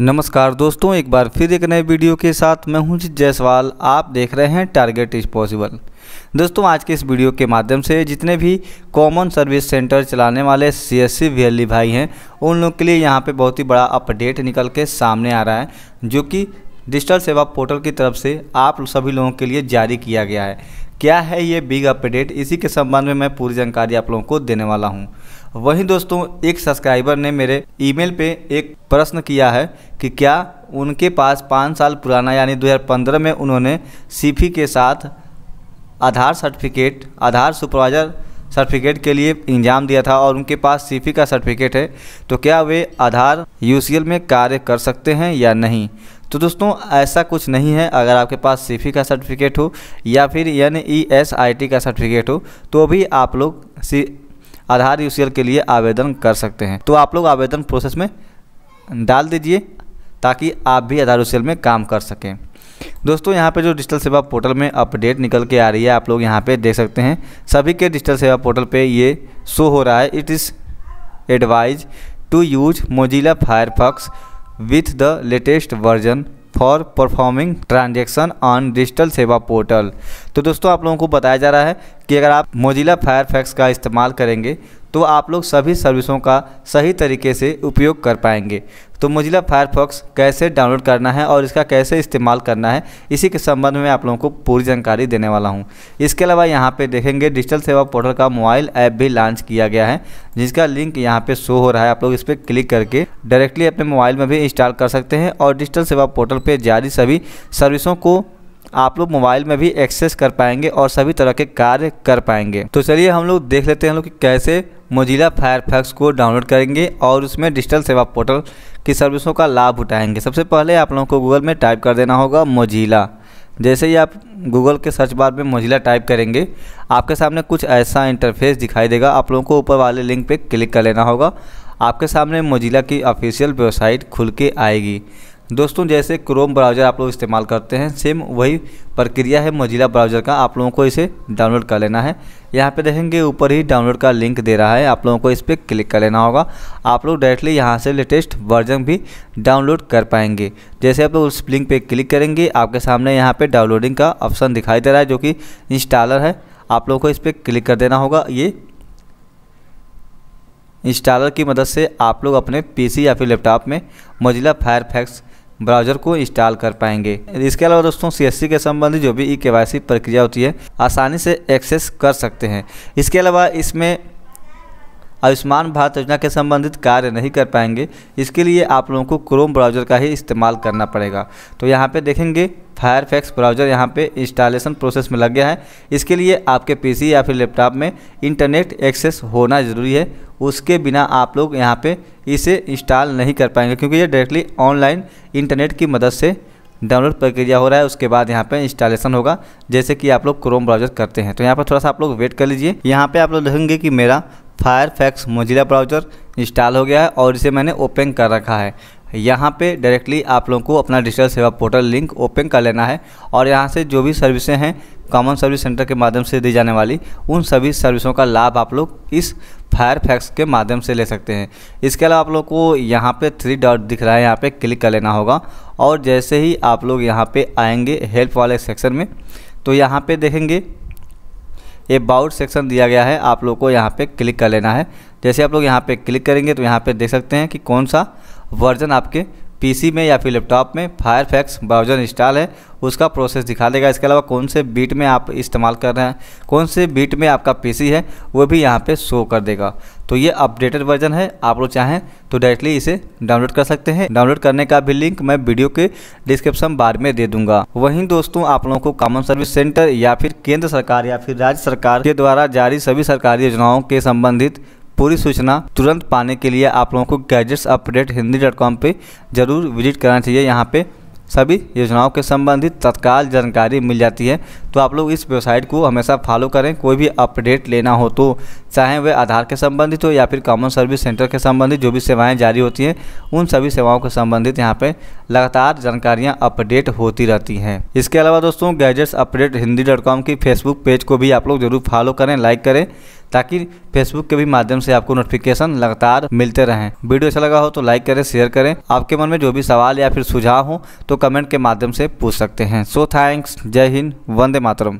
नमस्कार दोस्तों एक बार फिर एक नए वीडियो के साथ मैं हूं जायसवाल आप देख रहे हैं टारगेट इज़ पॉसिबल दोस्तों आज के इस वीडियो के माध्यम से जितने भी कॉमन सर्विस सेंटर चलाने वाले सी एस भाई हैं उन लोग के लिए यहां पे बहुत ही बड़ा अपडेट निकल के सामने आ रहा है जो कि डिजिटल सेवा पोर्टल की तरफ से आप सभी लोगों के लिए जारी किया गया है क्या है ये बिग अपडेट इसी के संबंध में मैं पूरी जानकारी आप लोगों को देने वाला हूँ वहीं दोस्तों एक सब्सक्राइबर ने मेरे ईमेल पे एक प्रश्न किया है कि क्या उनके पास पाँच साल पुराना यानी 2015 में उन्होंने सीफी के साथ Aadhaar certificate Aadhaar supervisor certificate के लिए इंजाम दिया था और उनके पास सीफी का सर्टिफिकेट है तो क्या वे आधार यूसीएल में कार्य कर सकते हैं या नहीं तो दोस्तों ऐसा कुछ नहीं है अगर आपके पास सीफी का सर्टिफिकेट हो या फिर N E S I T का सर्टिफिकेट हो तो भी आप लोग सी आधार यूसीएल के लिए आवेदन कर सकते हैं तो आप लोग आवेदन प्रोसेस में डाल दीजिए ताकि आप भी आधार यूसीएल में काम कर सकें दोस्तों यहाँ पे जो डिजिटल सेवा पोर्टल में अपडेट निकल के आ रही है आप लोग यहाँ पे देख सकते हैं सभी के डिजिटल सेवा पोर्टल पे ये शो हो रहा है it is advise to use Mozilla Firefox with the latest version for performing transaction on digital Seva portal तो दोस्तों आप लोगों को बताया जा रहा है कि अगर आप मोजिला फायरफैक्स का इस्तेमाल करेंगे तो आप लोग सभी सर्विसों का सही तरीके से उपयोग कर पाएंगे तो मुझिला फायरफॉक्स कैसे डाउनलोड करना है और इसका कैसे इस्तेमाल करना है इसी के संबंध में आप लोगों को पूरी जानकारी देने वाला हूं इसके अलावा यहां पे देखेंगे डिजिटल सेवा पोर्टल का मोबाइल ऐप भी लॉन्च किया गया है जिसका लिंक यहां पे शो हो रहा है आप लोग इस पर क्लिक करके डायरेक्टली अपने मोबाइल में भी इंस्टॉल कर सकते हैं और डिजिटल सेवा पोर्टल पर जारी सभी सर्विसों को आप लोग मोबाइल में भी एक्सेस कर पाएंगे और सभी तरह के कार्य कर पाएंगे तो चलिए हम लोग देख लेते हैं लोग कैसे मोजिला फायरफैक्स को डाउनलोड करेंगे और उसमें डिजिटल सेवा पोर्टल की सर्विसों का लाभ उठाएंगे सबसे पहले आप लोगों को गूगल में टाइप कर देना होगा मोजिला जैसे ही आप गूगल के सर्च बार में मोजिला टाइप करेंगे आपके सामने कुछ ऐसा इंटरफेस दिखाई देगा आप लोगों को ऊपर वाले लिंक पर क्लिक कर लेना होगा आपके सामने मोजिला की ऑफिशियल वेबसाइट खुल के आएगी दोस्तों जैसे क्रोम ब्राउज़र आप लोग इस्तेमाल करते हैं सेम वही प्रक्रिया है मोजिला ब्राउज़र का आप लोगों को इसे डाउनलोड कर लेना है यहाँ पे देखेंगे ऊपर ही डाउनलोड का लिंक दे रहा है आप लोगों को इस पर क्लिक कर लेना होगा आप लोग डायरेक्टली यहाँ से लेटेस्ट वर्जन भी डाउनलोड कर पाएंगे जैसे आप लोग उस लिंक पर क्लिक करेंगे आपके सामने यहाँ पर डाउनलोडिंग का ऑप्शन दिखाई दे रहा है जो कि इंस्टॉलर है आप लोगों को इस पर क्लिक कर देना होगा ये इंस्टॉलर की मदद से आप लोग अपने पीसी या फिर लैपटॉप में मोजिला फायरफैक्स ब्राउजर को इंस्टॉल कर पाएंगे इसके अलावा दोस्तों सी के संबंधी जो भी ई के प्रक्रिया होती है आसानी से एक्सेस कर सकते हैं इसके अलावा इसमें आयुष्मान भारत योजना के संबंधित कार्य नहीं कर पाएंगे इसके लिए आप लोगों को क्रोम ब्राउज़र का ही इस्तेमाल करना पड़ेगा तो यहाँ पे देखेंगे फायरफैक्स ब्राउज़र यहाँ पे इंस्टॉलेशन प्रोसेस में लग गया है इसके लिए आपके पीसी या फिर लैपटॉप में इंटरनेट एक्सेस होना ज़रूरी है उसके बिना आप लोग यहाँ पर इसे इंस्टॉल नहीं कर पाएंगे क्योंकि ये डायरेक्टली ऑनलाइन इंटरनेट की मदद से डाउनलोड प्रक्रिया हो रहा है उसके बाद यहाँ पे इंस्टॉलेशन होगा जैसे कि आप लोग क्रोम ब्राउजर करते हैं तो यहाँ पर थोड़ा सा आप लोग वेट कर लीजिए यहाँ पे आप लोग देखेंगे कि मेरा फायरफैक्स मोजिला ब्राउज़र इंस्टॉल हो गया है और इसे मैंने ओपन कर रखा है यहाँ पे डायरेक्टली आप लोगों को अपना digital Seva portal link open कर लेना है और यहाँ से जो भी सर्विसें हैं कॉमन सर्विस सेंटर के माध्यम से दी जाने वाली उन सभी सर्विसों का लाभ आप लोग इस फायरफैक्स के माध्यम से ले सकते हैं इसके अलावा आप लोग को यहाँ पे थ्री डॉट दिख रहा है यहाँ पे क्लिक कर लेना होगा और जैसे ही आप लोग यहाँ पे आएंगे हेल्प वाले सेक्शन में तो यहाँ पे देखेंगे अबाउट सेक्शन दिया गया है आप लोग को यहाँ पे क्लिक कर लेना है जैसे आप लोग यहाँ पे क्लिक करेंगे तो यहाँ पे देख सकते हैं कि कौन सा वर्जन आपके पीसी में या फिर लैपटॉप में फायरफैक्स ब्राउज़र इंस्टॉल है उसका प्रोसेस दिखा देगा इसके अलावा कौन से बीट में आप इस्तेमाल कर रहे हैं कौन से बीट में आपका पीसी है वो भी यहाँ पे शो कर देगा तो ये अपडेटेड वर्जन है आप लोग चाहें तो डायरेक्टली इसे डाउनलोड कर सकते हैं डाउनलोड करने का भी लिंक मैं वीडियो के डिस्क्रिप्शन बार में दे दूंगा वहीं दोस्तों आप लोगों को कॉमन सर्विस सेंटर या फिर केंद्र सरकार या फिर राज्य सरकार के द्वारा जारी सभी सरकारी योजनाओं के संबंधित पूरी सूचना तुरंत पाने के लिए आप लोगों को gadgets update Hindi dot com पर ज़रूर विजिट करना चाहिए यहाँ पे सभी योजनाओं के संबंधित तत्काल जानकारी मिल जाती है तो आप लोग इस वेबसाइट को हमेशा फॉलो करें कोई भी अपडेट लेना हो तो चाहे वह आधार के संबंधित हो या फिर कॉमन सर्विस सेंटर के संबंधित जो भी सेवाएं जारी होती हैं उन सभी सेवाओं के संबंधित यहाँ पे लगातार जानकारियां अपडेट होती रहती हैं इसके अलावा दोस्तों गैजेट्स अपडेट हिंदी की फेसबुक पेज को भी आप लोग जरूर फॉलो करें लाइक करें ताकि फेसबुक के भी माध्यम से आपको नोटिफिकेशन लगातार मिलते रहें वीडियो अच्छा लगा हो तो लाइक करें शेयर करें आपके मन में जो भी सवाल या फिर सुझाव हो तो कमेंट के माध्यम से पूछ सकते हैं सो थैंक्स जय हिंद वंदे मातरम